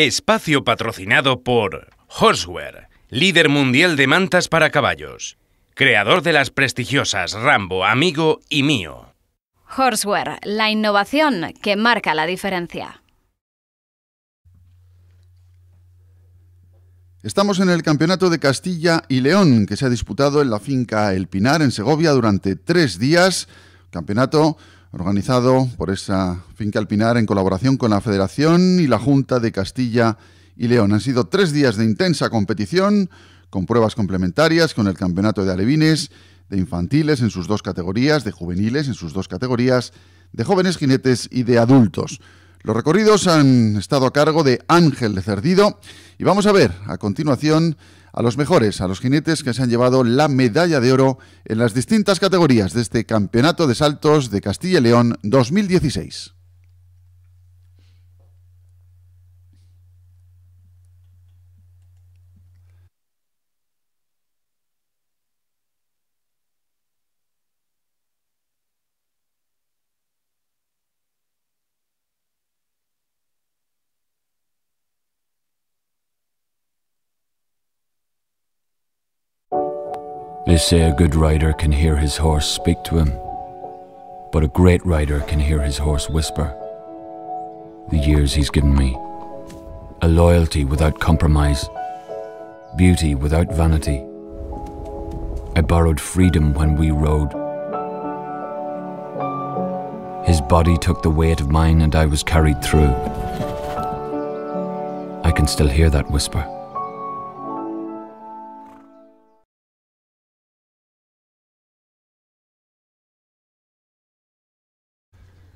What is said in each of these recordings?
Espacio patrocinado por Horseware, líder mundial de mantas para caballos. Creador de las prestigiosas Rambo, Amigo y Mío. Horseware, la innovación que marca la diferencia. Estamos en el Campeonato de Castilla y León, que se ha disputado en la finca El Pinar, en Segovia, durante tres días. Campeonato organizado por esa finca alpinar en colaboración con la Federación y la Junta de Castilla y León. Han sido tres días de intensa competición, con pruebas complementarias, con el campeonato de alevines, de infantiles en sus dos categorías, de juveniles en sus dos categorías, de jóvenes jinetes y de adultos. Los recorridos han estado a cargo de Ángel de Cerdido y vamos a ver a continuación a los mejores, a los jinetes que se han llevado la medalla de oro en las distintas categorías de este Campeonato de Saltos de Castilla y León 2016. They say a good rider can hear his horse speak to him, but a great rider can hear his horse whisper. The years he's given me, a loyalty without compromise, beauty without vanity. I borrowed freedom when we rode. His body took the weight of mine and I was carried through. I can still hear that whisper.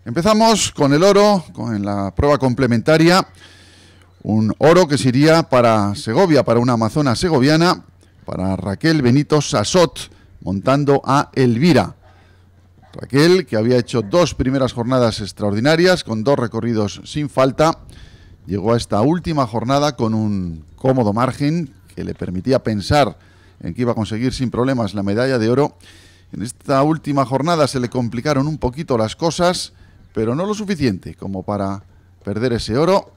Empezamos con el oro, con la prueba complementaria. Un oro que sería para Segovia, para una amazona segoviana, para Raquel Benito Sasot, montando a Elvira. Raquel, que había hecho dos primeras jornadas extraordinarias, con dos recorridos sin falta, llegó a esta última jornada con un cómodo margen que le permitía pensar en que iba a conseguir sin problemas la medalla de oro. En esta última jornada se le complicaron un poquito las cosas pero no lo suficiente como para perder ese oro.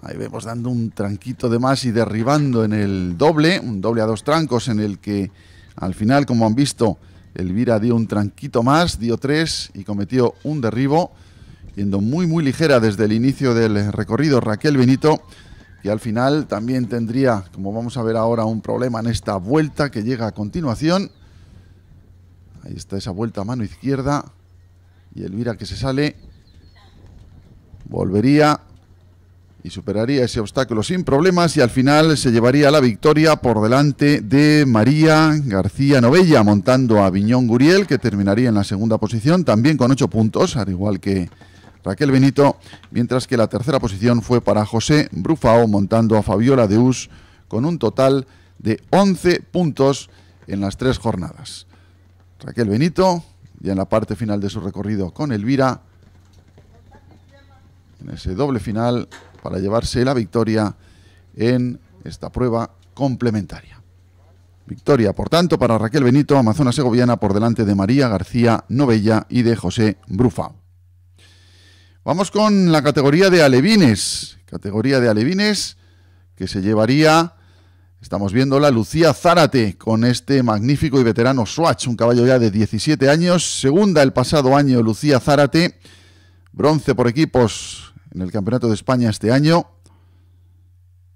Ahí vemos dando un tranquito de más y derribando en el doble, un doble a dos trancos en el que al final, como han visto, Elvira dio un tranquito más, dio tres y cometió un derribo, yendo muy muy ligera desde el inicio del recorrido Raquel Benito, que al final también tendría, como vamos a ver ahora, un problema en esta vuelta que llega a continuación. Ahí está esa vuelta a mano izquierda, y Elvira que se sale. Volvería y superaría ese obstáculo sin problemas y al final se llevaría la victoria por delante de María García Novella, montando a Viñón Guriel, que terminaría en la segunda posición, también con ocho puntos, al igual que Raquel Benito, mientras que la tercera posición fue para José Brufao, montando a Fabiola Deus, con un total de 11 puntos en las tres jornadas. Raquel Benito, ya en la parte final de su recorrido con Elvira, en ese doble final para llevarse la victoria en esta prueba complementaria. Victoria, por tanto, para Raquel Benito, Amazonas Segoviana, por delante de María García Novella y de José Brufa. Vamos con la categoría de alevines. Categoría de alevines que se llevaría Estamos viendo la Lucía Zárate con este magnífico y veterano Swatch, un caballo ya de 17 años. Segunda el pasado año Lucía Zárate, bronce por equipos en el Campeonato de España este año.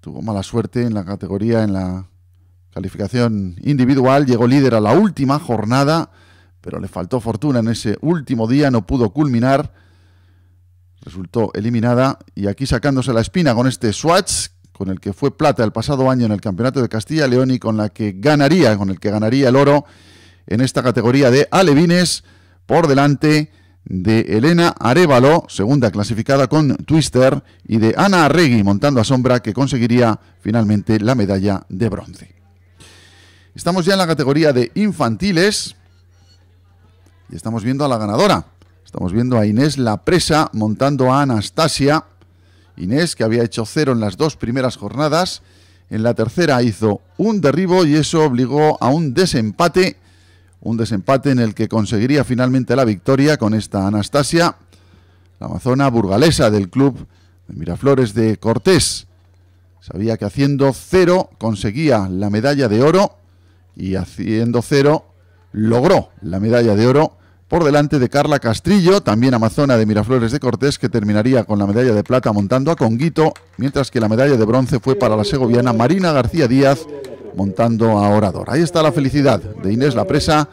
Tuvo mala suerte en la categoría, en la calificación individual. Llegó líder a la última jornada, pero le faltó fortuna en ese último día, no pudo culminar. Resultó eliminada y aquí sacándose la espina con este Swatch con el que fue plata el pasado año en el Campeonato de Castilla y León y con la que ganaría, con el que ganaría el oro en esta categoría de alevines por delante de Elena Arevalo, segunda clasificada con Twister, y de Ana Arregui montando a sombra que conseguiría finalmente la medalla de bronce. Estamos ya en la categoría de infantiles y estamos viendo a la ganadora. Estamos viendo a Inés La Presa montando a Anastasia Inés, que había hecho cero en las dos primeras jornadas, en la tercera hizo un derribo y eso obligó a un desempate, un desempate en el que conseguiría finalmente la victoria con esta Anastasia, la amazona burgalesa del club de Miraflores de Cortés. Sabía que haciendo cero conseguía la medalla de oro y haciendo cero logró la medalla de oro por delante de Carla Castrillo, también amazona de Miraflores de Cortés, que terminaría con la medalla de plata montando a Conguito, mientras que la medalla de bronce fue para la segoviana Marina García Díaz montando a Orador. Ahí está la felicidad de Inés La Presa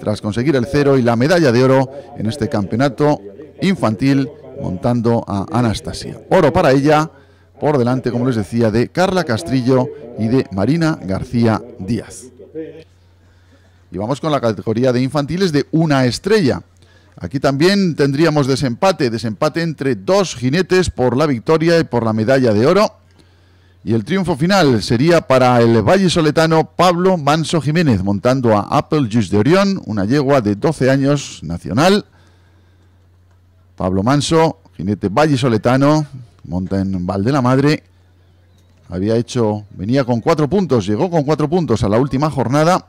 tras conseguir el cero y la medalla de oro en este campeonato infantil montando a Anastasia. Oro para ella, por delante, como les decía, de Carla Castrillo y de Marina García Díaz. Y vamos con la categoría de infantiles de una estrella. Aquí también tendríamos desempate, desempate entre dos jinetes por la victoria y por la medalla de oro. Y el triunfo final sería para el valle soletano Pablo Manso Jiménez, montando a Apple Juice de Orión, una yegua de 12 años nacional. Pablo Manso, jinete valle soletano, monta en Val de la Madre. Había hecho, venía con cuatro puntos, llegó con cuatro puntos a la última jornada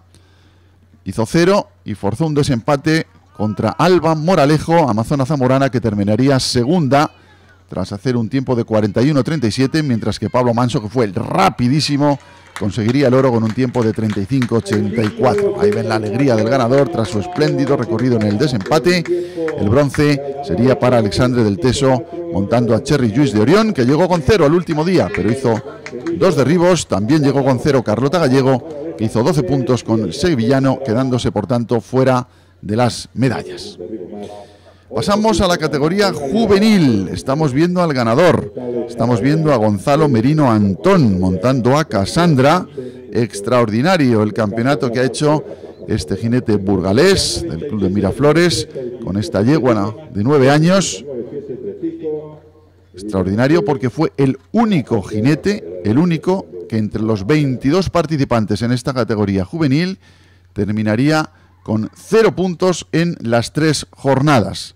hizo cero y forzó un desempate contra Alba Moralejo, Amazona Zamorana, que terminaría segunda tras hacer un tiempo de 41-37, mientras que Pablo Manso, que fue el rapidísimo, conseguiría el oro con un tiempo de 35-84. Ahí ven la alegría del ganador tras su espléndido recorrido en el desempate. El bronce sería para Alexandre del Teso, montando a Cherry Lluís de Orión, que llegó con cero al último día, pero hizo dos derribos. También llegó con cero Carlota Gallego que hizo 12 puntos con el sevillano, quedándose por tanto fuera de las medallas. Pasamos a la categoría juvenil. Estamos viendo al ganador. Estamos viendo a Gonzalo Merino Antón montando a Casandra. Extraordinario el campeonato que ha hecho este jinete burgalés del Club de Miraflores con esta yegua de nueve años. Extraordinario porque fue el único jinete, el único que entre los 22 participantes en esta categoría juvenil terminaría con 0 puntos en las tres jornadas.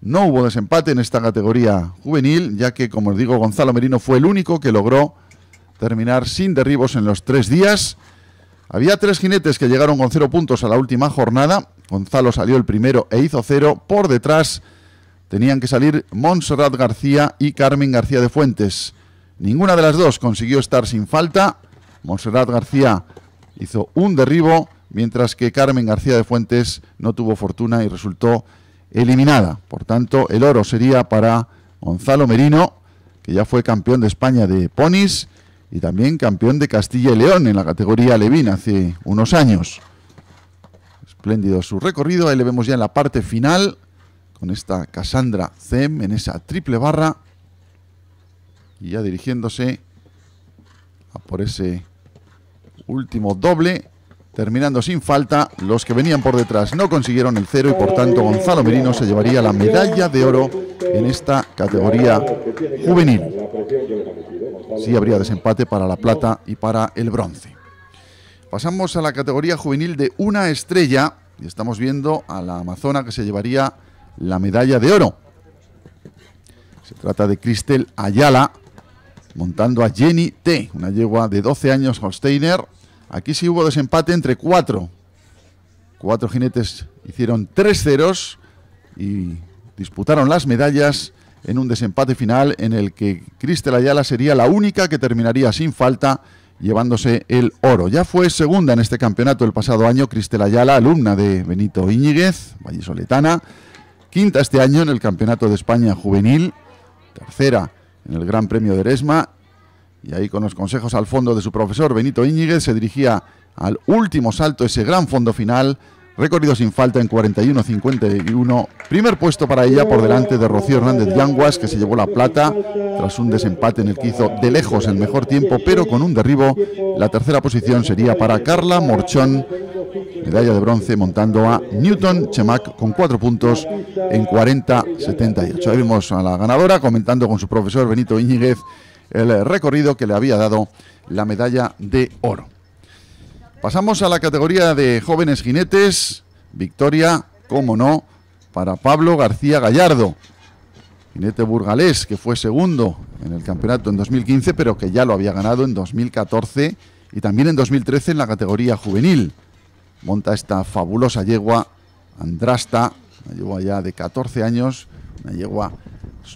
No hubo desempate en esta categoría juvenil, ya que, como os digo, Gonzalo Merino fue el único que logró terminar sin derribos en los tres días. Había tres jinetes que llegaron con cero puntos a la última jornada. Gonzalo salió el primero e hizo cero. Por detrás tenían que salir Monserrat García y Carmen García de Fuentes. Ninguna de las dos consiguió estar sin falta. Monserrat García hizo un derribo, mientras que Carmen García de Fuentes no tuvo fortuna y resultó eliminada. Por tanto, el oro sería para Gonzalo Merino, que ya fue campeón de España de ponis y también campeón de Castilla y León en la categoría Levín hace unos años. Espléndido su recorrido, ahí le vemos ya en la parte final con esta Cassandra Zem en esa triple barra y ya dirigiéndose por ese último doble. Terminando sin falta, los que venían por detrás no consiguieron el cero y por tanto Gonzalo Merino se llevaría la medalla de oro en esta categoría juvenil. Sí habría desempate para la plata y para el bronce. Pasamos a la categoría juvenil de una estrella y estamos viendo a la amazona que se llevaría la medalla de oro. Se trata de Cristel Ayala, montando a Jenny T, una yegua de 12 años Holsteiner. Aquí sí hubo desempate entre cuatro. Cuatro jinetes hicieron tres ceros y disputaron las medallas en un desempate final en el que Cristela Ayala sería la única que terminaría sin falta llevándose el oro. Ya fue segunda en este campeonato el pasado año Cristela Ayala, alumna de Benito Iñiguez, vallisoletana, quinta este año en el Campeonato de España Juvenil, tercera en el Gran Premio de Eresma. Y ahí con los consejos al fondo de su profesor Benito Íñiguez se dirigía al último salto, ese gran fondo final Recorrido sin falta en 41-51. Primer puesto para ella por delante de Rocío Hernández Yanguas, que se llevó la plata tras un desempate en el que hizo de lejos el mejor tiempo, pero con un derribo. La tercera posición sería para Carla Morchón, medalla de bronce montando a Newton Chemac con cuatro puntos en 40-78. Ahí vimos a la ganadora comentando con su profesor Benito Iñiguez el recorrido que le había dado la medalla de oro. Pasamos a la categoría de jóvenes jinetes. Victoria, como no, para Pablo García Gallardo. Jinete burgalés, que fue segundo en el campeonato en 2015, pero que ya lo había ganado en 2014 y también en 2013 en la categoría juvenil. Monta esta fabulosa yegua Andrasta, una yegua ya de 14 años, una yegua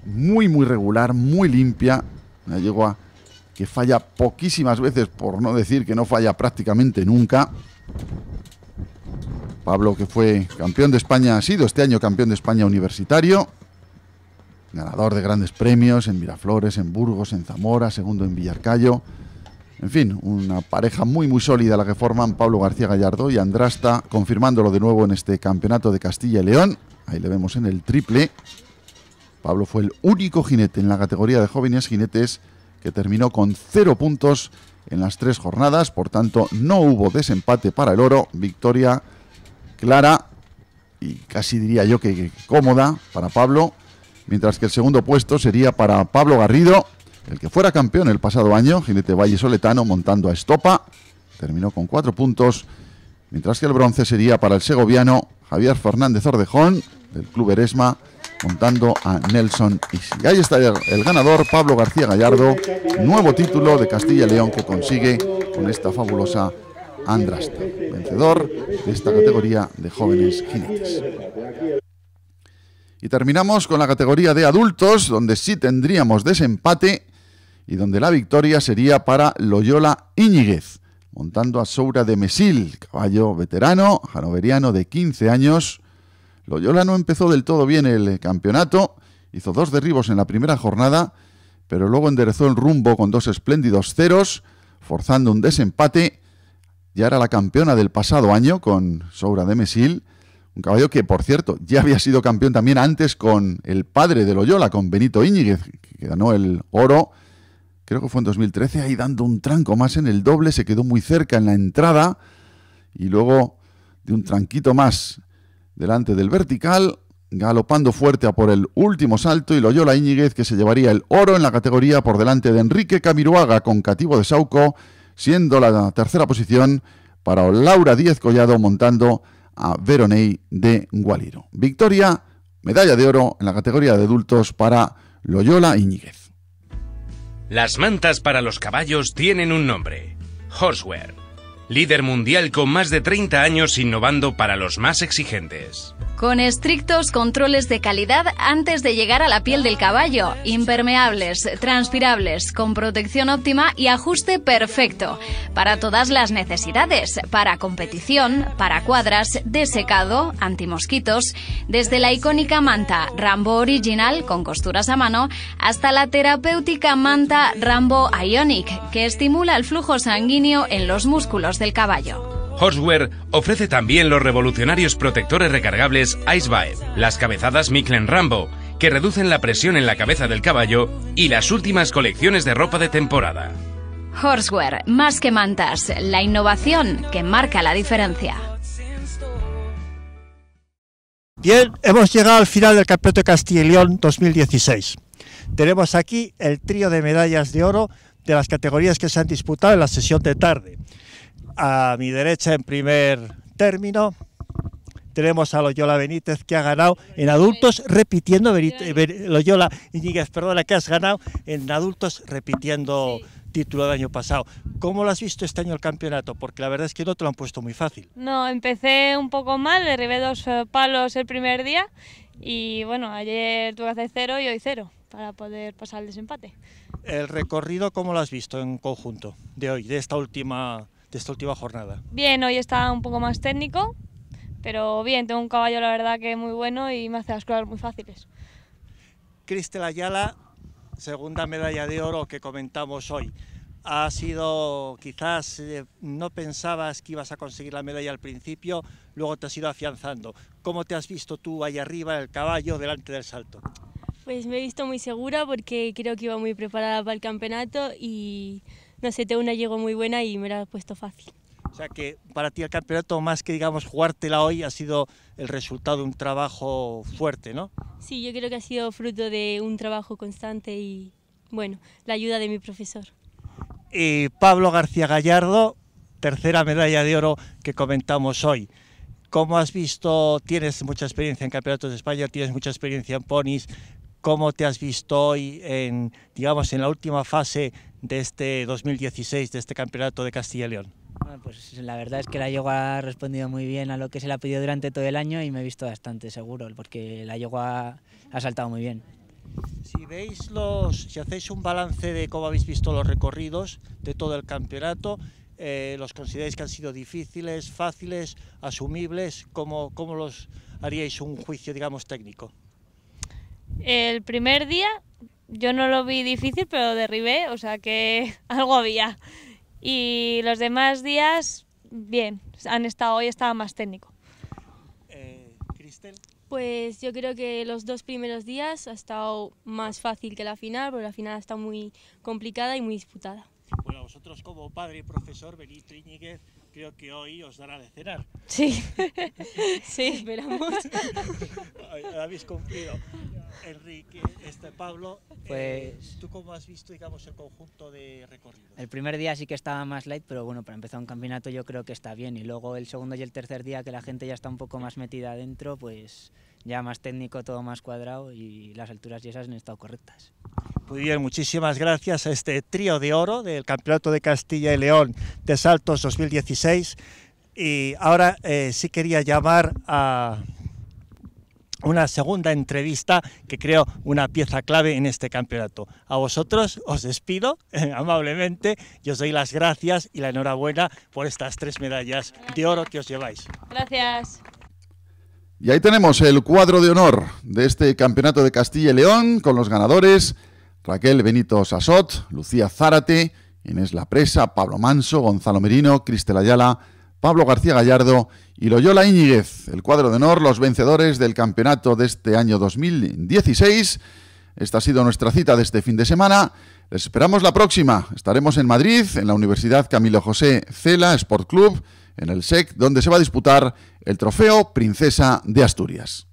muy, muy regular, muy limpia, una yegua que falla poquísimas veces, por no decir que no falla prácticamente nunca. Pablo, que fue campeón de España, ha sido este año campeón de España universitario, ganador de grandes premios en Miraflores, en Burgos, en Zamora, segundo en Villarcayo. En fin, una pareja muy muy sólida la que forman Pablo García Gallardo y Andrasta, confirmándolo de nuevo en este campeonato de Castilla y León. Ahí le vemos en el triple. Pablo fue el único jinete en la categoría de jóvenes jinetes que terminó con cero puntos en las tres jornadas. Por tanto, no hubo desempate para el oro. Victoria clara y casi diría yo que cómoda para Pablo. Mientras que el segundo puesto sería para Pablo Garrido, el que fuera campeón el pasado año, jinete Valle Soletano montando a Estopa. Terminó con cuatro puntos. Mientras que el bronce sería para el segoviano Javier Fernández Ordejón, del Club Eresma montando a Nelson Y ahí está el, ganador, Pablo García Gallardo, nuevo título de Castilla y León que consigue con esta fabulosa Andrasta, vencedor de esta categoría de jóvenes jinetes. Y terminamos con la categoría de adultos, donde sí tendríamos desempate y donde la victoria sería para Loyola Íñiguez, montando a Soura de Mesil, caballo veterano, hanoveriano de 15 años, Loyola no empezó del todo bien el eh, campeonato, hizo dos derribos en la primera jornada, pero luego enderezó el rumbo con dos espléndidos ceros, forzando un desempate. Ya era la campeona del pasado año con Sobra de Mesil, un caballo que, por cierto, ya había sido campeón también antes con el padre de Loyola, con Benito Íñiguez, que ganó el oro, creo que fue en 2013, ahí dando un tranco más en el doble, se quedó muy cerca en la entrada y luego de un tranquito más delante del vertical, galopando fuerte a por el último salto y Loyola Íñiguez que se llevaría el oro en la categoría por delante de Enrique Camiruaga con Cativo de Sauco, siendo la tercera posición para Laura Díez Collado montando a Veroney de Gualiro. Victoria, medalla de oro en la categoría de adultos para Loyola Íñiguez. Las mantas para los caballos tienen un nombre, Horseware líder mundial con más de 30 años innovando para los más exigentes con estrictos controles de calidad antes de llegar a la piel del caballo, impermeables, transpirables, con protección óptima y ajuste perfecto, para todas las necesidades, para competición, para cuadras, de secado, antimosquitos, desde la icónica manta Rambo Original con costuras a mano hasta la terapéutica manta Rambo Ionic, que estimula el flujo sanguíneo en los músculos del caballo. ...Horswear ofrece también los revolucionarios protectores recargables Icebae, las cabezadas Micklen Rambo, que reducen la presión en la cabeza del caballo, y las últimas colecciones de ropa de temporada. Horseware, más que mantas, la innovación que marca la diferencia. Bien, hemos llegado al final del Campeonato de Castilla y León 2016. Tenemos aquí el trío de medallas de oro de las categorías que se han disputado en la sesión de tarde. A mi derecha, en primer término, tenemos a Loyola Benítez, que ha ganado en adultos, repitiendo, Loyola Iñiguez, perdona, que has ganado en adultos, repitiendo título del año pasado. ¿Cómo lo has visto este año el campeonato? Porque la verdad es que no te lo han puesto muy fácil. No, empecé un poco mal, derribé dos eh, palos el primer día y bueno, ayer tuve que cero y hoy cero para poder pasar el desempate. ¿El recorrido cómo lo has visto en conjunto de hoy, de esta última de esta última jornada? Bien, hoy está un poco más técnico, pero bien, tengo un caballo la verdad que muy bueno y me hace las cosas muy fáciles. Cristel Ayala, segunda medalla de oro que comentamos hoy. Ha sido, quizás eh, no pensabas que ibas a conseguir la medalla al principio, luego te has ido afianzando. ¿Cómo te has visto tú ahí arriba, el caballo, delante del salto? Pues me he visto muy segura porque creo que iba muy preparada para el campeonato y no sé, tengo una llegó muy buena y me la ha puesto fácil. O sea que para ti el campeonato, más que digamos jugártela hoy, ha sido el resultado de un trabajo fuerte, ¿no? Sí, yo creo que ha sido fruto de un trabajo constante y, bueno, la ayuda de mi profesor. Pablo García Gallardo, tercera medalla de oro que comentamos hoy. ¿Cómo has visto? Tienes mucha experiencia en Campeonatos de España, tienes mucha experiencia en ponis. ¿Cómo te has visto hoy en, digamos, en la última fase de este 2016, de este campeonato de Castilla y León? Bueno, ah, pues la verdad es que la yegua ha respondido muy bien a lo que se le ha pedido durante todo el año y me he visto bastante seguro, porque la yegua ha saltado muy bien. Si veis los, si hacéis un balance de cómo habéis visto los recorridos de todo el campeonato, eh, ¿los consideráis que han sido difíciles, fáciles, asumibles? ¿Cómo, cómo los haríais un juicio, digamos, técnico? El primer día yo no lo vi difícil, pero derribé, o sea que algo había. Y los demás días, bien, han estado hoy estaba más técnico. Eh, Cristel. Pues yo creo que los dos primeros días ha estado más fácil que la final, porque la final ha estado muy complicada y muy disputada. Bueno, vosotros como padre y profesor, Benito Tríñiguez, creo que hoy os dará de cenar. Sí, sí, esperamos. Habéis cumplido. Enrique, este Pablo, eh, pues, ¿tú cómo has visto digamos, el conjunto de recorrido. El primer día sí que estaba más light, pero bueno, para empezar un campeonato yo creo que está bien. Y luego el segundo y el tercer día, que la gente ya está un poco más metida adentro, pues ya más técnico, todo más cuadrado y las alturas y esas han estado correctas. Muy bien, muchísimas gracias a este trío de oro del Campeonato de Castilla y León de Saltos 2016. Y ahora eh, sí quería llamar a una segunda entrevista que creo una pieza clave en este campeonato. A vosotros os despido amablemente y os doy las gracias y la enhorabuena por estas tres medallas de oro que os lleváis. Gracias. Y ahí tenemos el cuadro de honor de este campeonato de Castilla y León con los ganadores Raquel Benito Sasot, Lucía Zárate, Inés La Presa, Pablo Manso, Gonzalo Merino, Cristela Ayala, Pablo García Gallardo y Loyola Iñiguez, el cuadro de honor, los vencedores del campeonato de este año 2016. Esta ha sido nuestra cita de este fin de semana. Les esperamos la próxima. Estaremos en Madrid, en la Universidad Camilo José Cela Sport Club, en el SEC, donde se va a disputar el trofeo Princesa de Asturias.